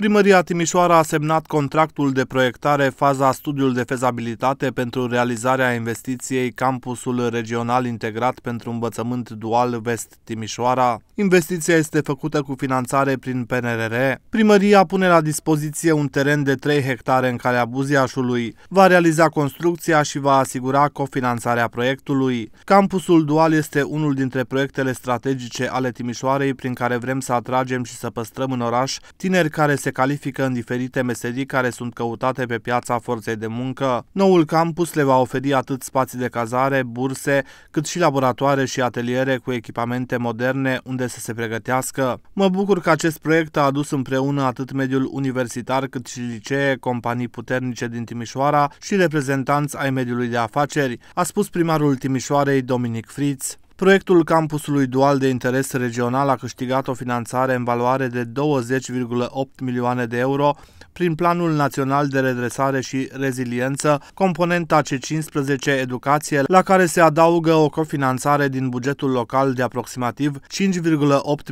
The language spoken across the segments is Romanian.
Primăria Timișoara a semnat contractul de proiectare faza studiul de fezabilitate pentru realizarea investiției Campusul Regional Integrat pentru Învățământ Dual Vest Timișoara. Investiția este făcută cu finanțare prin PNRR. Primăria pune la dispoziție un teren de 3 hectare în calea Buziașului, va realiza construcția și va asigura cofinanțarea proiectului. Campusul Dual este unul dintre proiectele strategice ale Timișoarei prin care vrem să atragem și să păstrăm în oraș tineri care se se califică în diferite meserii care sunt căutate pe piața forței de muncă. Noul campus le va oferi atât spații de cazare, burse, cât și laboratoare și ateliere cu echipamente moderne unde să se pregătească. Mă bucur că acest proiect a adus împreună atât mediul universitar cât și licee, companii puternice din Timișoara și reprezentanți ai mediului de afaceri, a spus primarul Timișoarei Dominic Fritz. Proiectul campusului dual de interes regional a câștigat o finanțare în valoare de 20,8 milioane de euro prin Planul Național de Redresare și Reziliență, componenta C15 Educație, la care se adaugă o cofinanțare din bugetul local de aproximativ 5,8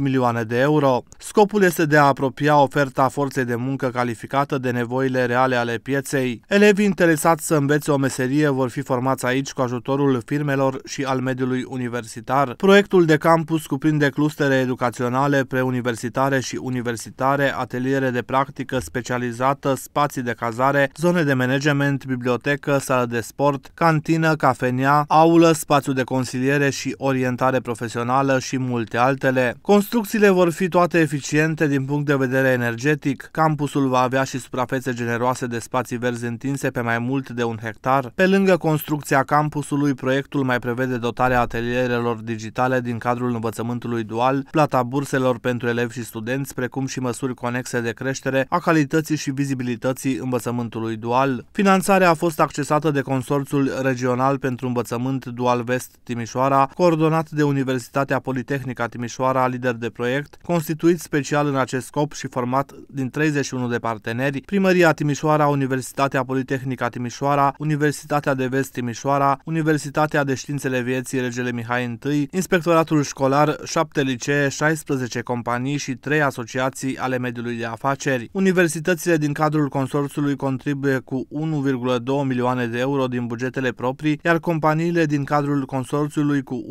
milioane de euro. Scopul este de a apropia oferta forței de muncă calificată de nevoile reale ale pieței. Elevii interesați să învețe o meserie vor fi formați aici cu ajutorul firmelor și al mediului universitar universitar. Proiectul de campus cuprinde clustere educaționale, preuniversitare și universitare, ateliere de practică specializată, spații de cazare, zone de management, bibliotecă, sală de sport, cantină, cafenea, aulă, spațiu de consiliere și orientare profesională și multe altele. Construcțiile vor fi toate eficiente din punct de vedere energetic. Campusul va avea și suprafețe generoase de spații verzi întinse pe mai mult de un hectar. Pe lângă construcția campusului, proiectul mai prevede dotarea atelierelor platformelor digitale din cadrul învățământului dual, plata burselor pentru elevi și studenți, precum și măsuri conexe de creștere a calității și vizibilității învățământului dual. Finanțarea a fost accesată de Consorțul Regional pentru Învățământ Dual Vest Timișoara, coordonat de Universitatea Politehnică Timișoara, lider de proiect, constituit special în acest scop și format din 31 de parteneri, Primăria Timișoara, Universitatea Politehnica Timișoara, Universitatea de Vest Timișoara, Universitatea de Științele Vieții Regele Mihai I, Inspectoratul Școlar, 7 licee, 16 companii și 3 asociații ale mediului de afaceri. Universitățile din cadrul consorțului contribuie cu 1,2 milioane de euro din bugetele proprii, iar companiile din cadrul consorțului cu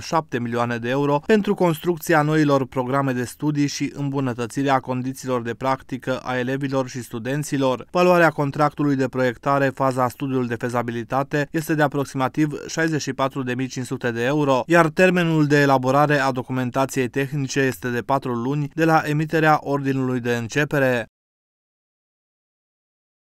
1,7 milioane de euro pentru construcția noilor programe de studii și îmbunătățirea condițiilor de practică a elevilor și studenților. Valoarea contractului de proiectare faza studiul de fezabilitate este de aproximativ 64.500 de euro iar termenul de elaborare a documentației tehnice este de patru luni de la emiterea ordinului de începere.